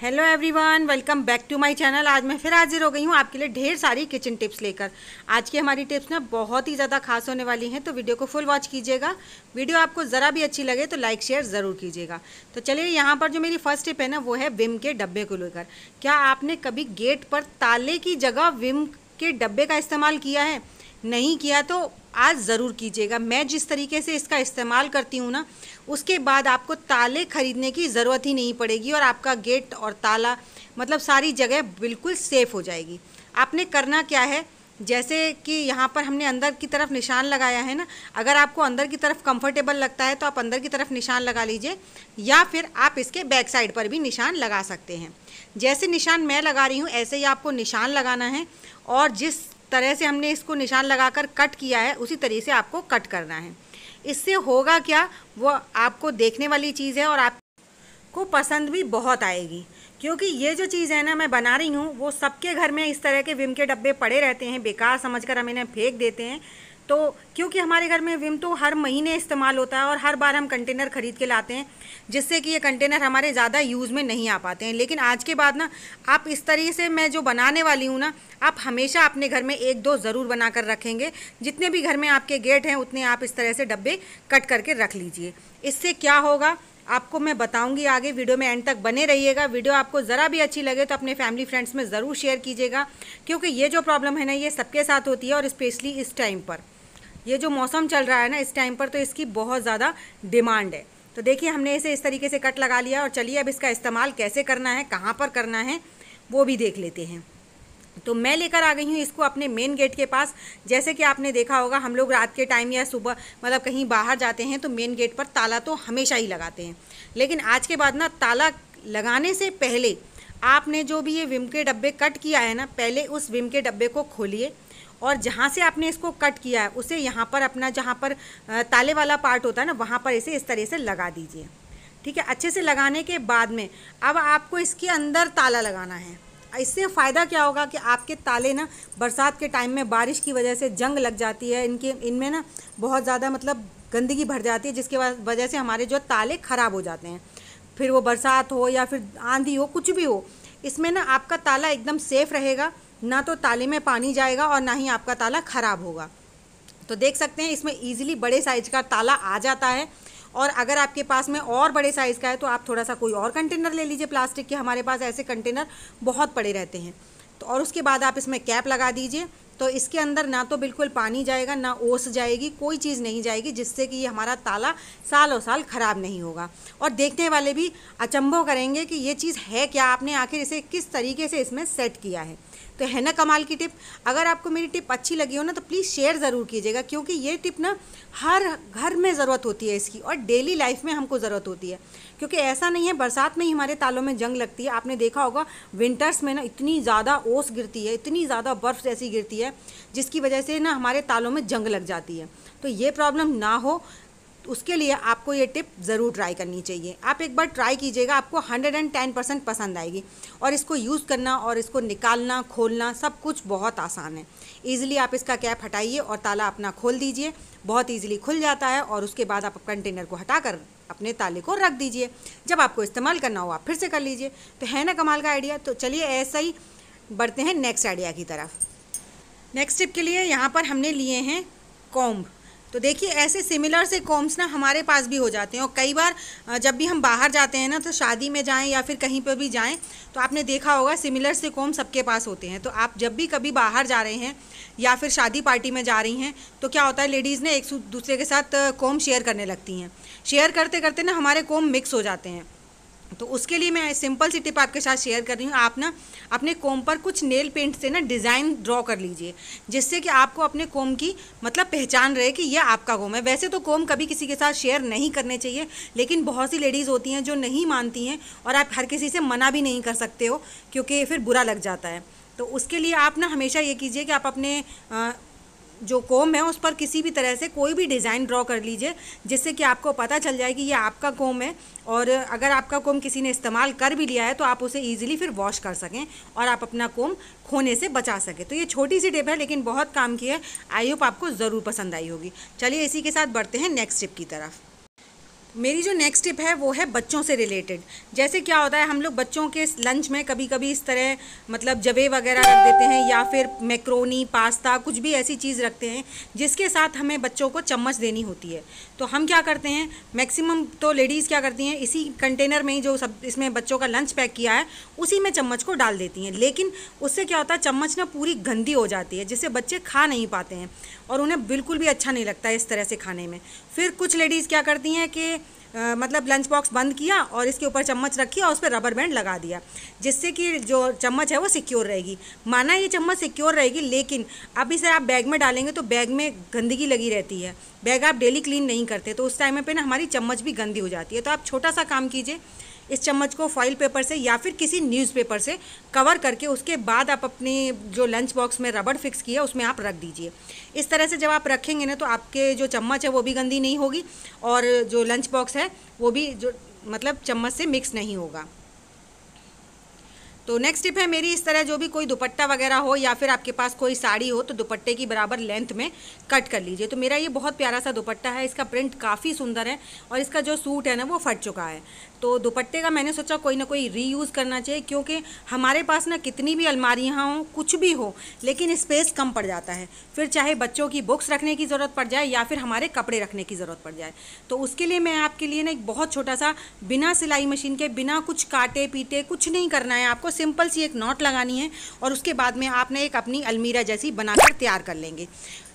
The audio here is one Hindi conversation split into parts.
hello everyone welcome back to my channel आज मैं फिर हाजिर हो गई हूँ आपके लिए ढेर सारी किचन टिप्स लेकर आज की हमारी टिप्स ना बहुत ही ज़्यादा खास होने वाली हैं तो वीडियो को फुल वॉच कीजिएगा वीडियो आपको ज़रा भी अच्छी लगे तो लाइक शेयर ज़रूर कीजिएगा तो चलिए यहाँ पर जो मेरी फर्स्ट टिप है ना वो है विम के डब्बे को लेकर क्या आपने कभी गेट पर ताले की जगह विम के डब्बे का इस्तेमाल किया है नहीं किया तो आज ज़रूर कीजिएगा मैं जिस तरीके से इसका इस्तेमाल करती हूँ ना उसके बाद आपको ताले खरीदने की ज़रूरत ही नहीं पड़ेगी और आपका गेट और ताला मतलब सारी जगह बिल्कुल सेफ़ हो जाएगी आपने करना क्या है जैसे कि यहाँ पर हमने अंदर की तरफ निशान लगाया है ना अगर आपको अंदर की तरफ कंफर्टेबल लगता है तो आप अंदर की तरफ निशान लगा लीजिए या फिर आप इसके बैक साइड पर भी निशान लगा सकते हैं जैसे निशान मैं लगा रही हूँ ऐसे ही आपको निशान लगाना है और जिस तरह से हमने इसको निशान लगाकर कट किया है उसी तरीके से आपको कट करना है इससे होगा क्या वो आपको देखने वाली चीज़ है और आपको पसंद भी बहुत आएगी क्योंकि ये जो चीज़ है ना मैं बना रही हूँ वो सबके घर में इस तरह के विम के डब्बे पड़े रहते हैं बेकार समझकर हम इन्हें फेंक देते हैं तो क्योंकि हमारे घर में विम तो हर महीने इस्तेमाल होता है और हर बार हम कंटेनर ख़रीद के लाते हैं जिससे कि ये कंटेनर हमारे ज़्यादा यूज़ में नहीं आ पाते हैं लेकिन आज के बाद ना आप इस तरीके से मैं जो बनाने वाली हूँ ना आप हमेशा अपने घर में एक दो ज़रूर बना कर रखेंगे जितने भी घर में आपके गेट हैं उतने आप इस तरह से डब्बे कट करके रख लीजिए इससे क्या होगा आपको मैं बताऊंगी आगे वीडियो में एंड तक बने रहिएगा वीडियो आपको ज़रा भी अच्छी लगे तो अपने फैमिली फ्रेंड्स में ज़रूर शेयर कीजिएगा क्योंकि ये जो प्रॉब्लम है ना ये सबके साथ होती है और स्पेशली इस टाइम पर ये जो मौसम चल रहा है ना इस टाइम पर तो इसकी बहुत ज़्यादा डिमांड है तो देखिए हमने इसे इस तरीके से कट लगा लिया और चलिए अब इसका इस्तेमाल कैसे करना है कहाँ पर करना है वो भी देख लेते हैं तो मैं लेकर आ गई हूँ इसको अपने मेन गेट के पास जैसे कि आपने देखा होगा हम लोग रात के टाइम या सुबह मतलब कहीं बाहर जाते हैं तो मेन गेट पर ताला तो हमेशा ही लगाते हैं लेकिन आज के बाद ना ताला लगाने से पहले आपने जो भी ये विम के डब्बे कट किया है ना पहले उस विम के डब्बे को खोलिए और जहाँ से आपने इसको कट किया है उसे यहाँ पर अपना जहाँ पर ताले वाला पार्ट होता है ना वहाँ पर इसे इस तरह से लगा दीजिए ठीक है अच्छे से लगाने के बाद में अब आपको इसके अंदर ताला लगाना है इससे फ़ायदा क्या होगा कि आपके ताले ना बरसात के टाइम में बारिश की वजह से जंग लग जाती है इनके इनमें ना बहुत ज़्यादा मतलब गंदगी भर जाती है जिसके वजह से हमारे जो ताले ख़राब हो जाते हैं फिर वो बरसात हो या फिर आंधी हो कुछ भी हो इसमें ना आपका ताला एकदम सेफ़ रहेगा ना तो ताले में पानी जाएगा और ना ही आपका ताला ख़राब होगा तो देख सकते हैं इसमें ईजिली बड़े साइज का ताला आ जाता है और अगर आपके पास में और बड़े साइज़ का है तो आप थोड़ा सा कोई और कंटेनर ले लीजिए प्लास्टिक के हमारे पास ऐसे कंटेनर बहुत पड़े रहते हैं तो और उसके बाद आप इसमें कैप लगा दीजिए तो इसके अंदर ना तो बिल्कुल पानी जाएगा ना ओस जाएगी कोई चीज़ नहीं जाएगी जिससे कि ये हमारा ताला सालों साल ख़राब नहीं होगा और देखने वाले भी अचंभव करेंगे कि ये चीज़ है क्या आपने आखिर इसे किस तरीके से इसमें सेट किया है तो है ना कमाल की टिप अगर आपको मेरी टिप अच्छी लगी हो ना तो प्लीज़ शेयर ज़रूर कीजिएगा क्योंकि ये टिप ना हर घर में ज़रूरत होती है इसकी और डेली लाइफ में हमको ज़रूरत होती है क्योंकि ऐसा नहीं है बरसात में ही हमारे तालों में जंग लगती है आपने देखा होगा विंटर्स में ना इतनी ज़्यादा ओस गिरती है इतनी ज़्यादा बर्फ़ जैसी गिरती है जिसकी वजह से ना हमारे तालों में जंग लग जाती है तो ये प्रॉब्लम ना हो उसके लिए आपको ये टिप ज़रूर ट्राई करनी चाहिए आप एक बार ट्राई कीजिएगा आपको 110 परसेंट पसंद आएगी और इसको यूज़ करना और इसको निकालना खोलना सब कुछ बहुत आसान है ईज़िली आप इसका कैप हटाइए और ताला अपना खोल दीजिए बहुत ईजिली खुल जाता है और उसके बाद आप कंटेनर को हटा कर अपने ताले को रख दीजिए जब आपको इस्तेमाल करना हो आप फिर से कर लीजिए तो है ना कमाल का आइडिया तो चलिए ऐसा ही बढ़ते हैं नेक्स्ट आइडिया की तरफ नेक्स्ट टिप के लिए यहाँ पर हमने लिए हैं कॉम्ब तो देखिए ऐसे सिमिलर से कॉम्स ना हमारे पास भी हो जाते हैं और कई बार जब भी हम बाहर जाते हैं ना तो शादी में जाएं या फिर कहीं पर भी जाएं तो आपने देखा होगा सिमिलर से कॉम सबके पास होते हैं तो आप जब भी कभी बाहर जा रहे हैं या फिर शादी पार्टी में जा रही हैं तो क्या होता है लेडीज़ ने एक दूसरे के साथ कॉम शेयर करने लगती हैं शेयर करते करते ना हमारे कॉम मिक्स हो जाते हैं तो उसके लिए मैं सिंपल सी टिप आपके साथ शेयर कर रही हूँ आप ना अपने कोम पर कुछ नेल पेंट से ना डिज़ाइन ड्रॉ कर लीजिए जिससे कि आपको अपने कोम की मतलब पहचान रहे कि यह आपका कोम है वैसे तो कोम कभी किसी के साथ शेयर नहीं करने चाहिए लेकिन बहुत सी लेडीज़ होती हैं जो नहीं मानती हैं और आप हर किसी से मना भी नहीं कर सकते हो क्योंकि फिर बुरा लग जाता है तो उसके लिए आप ना हमेशा ये कीजिए कि आप अपने जो कोम है उस पर किसी भी तरह से कोई भी डिज़ाइन ड्रॉ कर लीजिए जिससे कि आपको पता चल जाए कि ये आपका कोम है और अगर आपका कोम किसी ने इस्तेमाल कर भी लिया है तो आप उसे ईजिली फिर वॉश कर सकें और आप अपना कोम खोने से बचा सकें तो ये छोटी सी टिप है लेकिन बहुत काम की है आई होप आपको ज़रूर पसंद आई होगी चलिए इसी के साथ बढ़ते हैं नेक्स्ट टिप की तरफ मेरी जो नेक्स्ट टिप है वो है बच्चों से रिलेटेड जैसे क्या होता है हम लोग बच्चों के लंच में कभी कभी इस तरह मतलब जवे वगैरह रख देते हैं या फिर मैक्रोनी पास्ता कुछ भी ऐसी चीज़ रखते हैं जिसके साथ हमें बच्चों को चम्मच देनी होती है तो हम क्या करते हैं मैक्सिमम तो लेडीज़ क्या करती हैं इसी कंटेनर में ही जो सब इसमें बच्चों का लंच पैक किया है उसी में चम्मच को डाल देती हैं लेकिन उससे क्या होता है चम्मच ना पूरी गंदी हो जाती है जिससे बच्चे खा नहीं पाते हैं और उन्हें बिल्कुल भी अच्छा नहीं लगता इस तरह से खाने में फिर कुछ लेडीज़ क्या करती हैं कि आ, मतलब लंच बॉक्स बंद किया और इसके ऊपर चम्मच रखी और उस पर रबर बैंड लगा दिया जिससे कि जो चम्मच है वो सिक्योर रहेगी माना ये चम्मच सिक्योर रहेगी लेकिन अभी सर आप बैग में डालेंगे तो बैग में गंदगी लगी रहती है बैग आप डेली क्लीन नहीं करते तो उस टाइम पर ना हमारी चम्मच भी गंदी हो जाती है तो आप छोटा सा काम कीजिए इस चम्मच को फॉइल पेपर से या फिर किसी न्यूज़पेपर से कवर करके उसके बाद आप अपने जो लंच बॉक्स में रबड़ फिक्स किया उसमें आप रख दीजिए इस तरह से जब आप रखेंगे ना तो आपके जो चम्मच है वो भी गंदी नहीं होगी और जो लंच बॉक्स है वो भी जो मतलब चम्मच से मिक्स नहीं होगा तो नेक्स्ट टिप है मेरी इस तरह जो भी कोई दुपट्टा वगैरह हो या फिर आपके पास कोई साड़ी हो तो दुपट्टे की बराबर लेंथ में कट कर लीजिए तो मेरा ये बहुत प्यारा सा दुपट्टा है इसका प्रिंट काफ़ी सुंदर है और इसका जो सूट है ना वो फट चुका है तो दुपट्टे का मैंने सोचा कोई ना कोई रीयूज़ करना चाहिए क्योंकि हमारे पास ना कितनी भी अलमारियाँ हों कुछ भी हो लेकिन स्पेस कम पड़ जाता है फिर चाहे बच्चों की बुक्स रखने की ज़रूरत पड़ जाए या फिर हमारे कपड़े रखने की ज़रूरत पड़ जाए तो उसके लिए मैं आपके लिए ना एक बहुत छोटा सा बिना सिलाई मशीन के बिना कुछ काटे पीटे कुछ नहीं करना है आपको सिंपल सी एक नॉट लगानी है और उसके बाद में आपने एक अपनी अलमीरा जैसी बनाकर तैयार कर लेंगे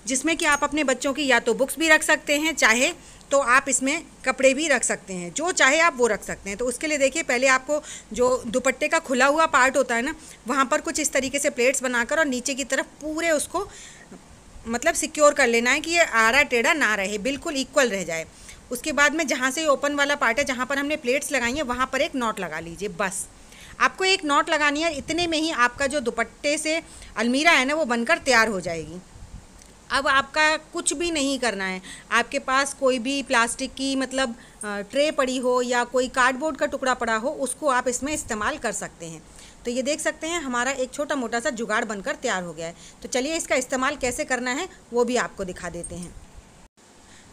जिसमें कि आप अपने बच्चों की या तो बुक्स भी रख सकते हैं चाहे तो आप इसमें कपड़े भी रख सकते हैं जो चाहे आप वो रख सकते हैं तो उसके लिए देखिए पहले आपको जो दुपट्टे का खुला हुआ पार्ट होता है ना वहाँ पर कुछ इस तरीके से प्लेट्स बनाकर और नीचे की तरफ पूरे उसको मतलब सिक्योर कर लेना है कि ये आरा टेढ़ा ना रहे बिल्कुल इक्वल रह जाए उसके बाद में जहाँ से ओपन वाला पार्ट है जहाँ पर हमने प्लेट्स लगाई हैं वहाँ पर एक नॉट लगा लीजिए बस आपको एक नॉट लगानी है इतने में ही आपका जो दुपट्टे से अलमीरा है ना वो बनकर तैयार हो जाएगी अब आपका कुछ भी नहीं करना है आपके पास कोई भी प्लास्टिक की मतलब ट्रे पड़ी हो या कोई कार्डबोर्ड का टुकड़ा पड़ा हो उसको आप इसमें इस्तेमाल कर सकते हैं तो ये देख सकते हैं हमारा एक छोटा मोटा सा जुगाड़ बनकर तैयार हो गया है तो चलिए इसका इस्तेमाल कैसे करना है वो भी आपको दिखा देते हैं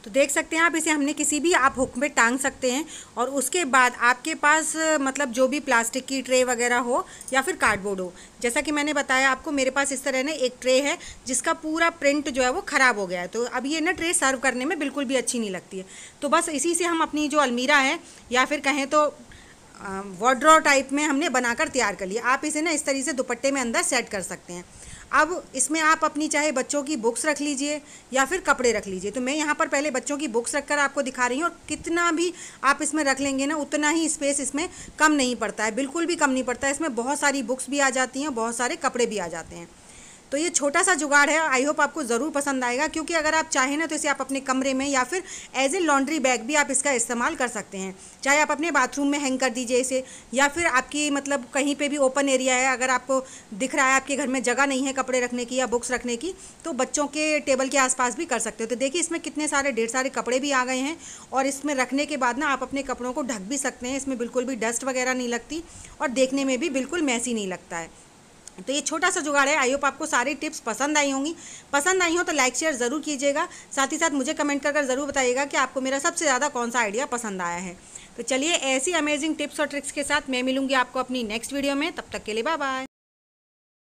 तो देख सकते हैं आप इसे हमने किसी भी आप हुक में टांग सकते हैं और उसके बाद आपके पास मतलब जो भी प्लास्टिक की ट्रे वगैरह हो या फिर कार्डबोर्ड हो जैसा कि मैंने बताया आपको मेरे पास इस तरह ना एक ट्रे है जिसका पूरा प्रिंट जो है वो ख़राब हो गया है तो अब ये ना ट्रे सर्व करने में बिल्कुल भी अच्छी नहीं लगती है तो बस इसी से हम अपनी जो अलमीरा है या फिर कहें तो वॉड्रॉ टाइप में हमने बनाकर तैयार कर लिया आप इसे ना इस तरीके से दुपट्टे में अंदर सेट कर सकते हैं अब इसमें आप अपनी चाहे बच्चों की बुक्स रख लीजिए या फिर कपड़े रख लीजिए तो मैं यहाँ पर पहले बच्चों की बुक्स रख कर आपको दिखा रही हूँ और कितना भी आप इसमें रख लेंगे ना उतना ही स्पेस इसमें कम नहीं पड़ता है बिल्कुल भी कम नहीं पड़ता है इसमें बहुत सारी बुक्स भी आ जाती हैं बहुत सारे कपड़े भी आ जाते हैं तो ये छोटा सा जुगाड़ है आई होप आपको ज़रूर पसंद आएगा क्योंकि अगर आप चाहें ना तो इसे आप अपने कमरे में या फिर एज ए लॉन्ड्री बैग भी आप इसका इस्तेमाल कर सकते हैं चाहे आप अपने बाथरूम में हैंग कर दीजिए इसे या फिर आपकी मतलब कहीं पर भी ओपन एरिया है अगर आपको दिख रहा है आपके घर में जगह नहीं है कपड़े रखने की या बुक्स रखने की तो बच्चों के टेबल के आसपास भी कर सकते हो तो देखिए इसमें कितने सारे ढेर सारे कपड़े भी आ गए हैं और इसमें रखने के बाद ना आप अपने कपड़ों को ढक भी सकते हैं इसमें बिल्कुल भी डस्ट वगैरह नहीं लगती और देखने में भी बिल्कुल मैसी नहीं लगता है तो ये छोटा सा जुगाड़ है आई होप आपको सारी टिप्स पसंद आई होंगी पसंद आई हो तो लाइक शेयर ज़रूर कीजिएगा साथ ही साथ मुझे कमेंट कर ज़रूर बताइएगा कि आपको मेरा सबसे ज़्यादा कौन सा आइडिया पसंद आया है तो चलिए ऐसी अमेजिंग टिप्स और ट्रिक्स के साथ मैं मिलूंगी आपको अपनी नेक्स्ट वीडियो में तब तक के लिए बाय बाय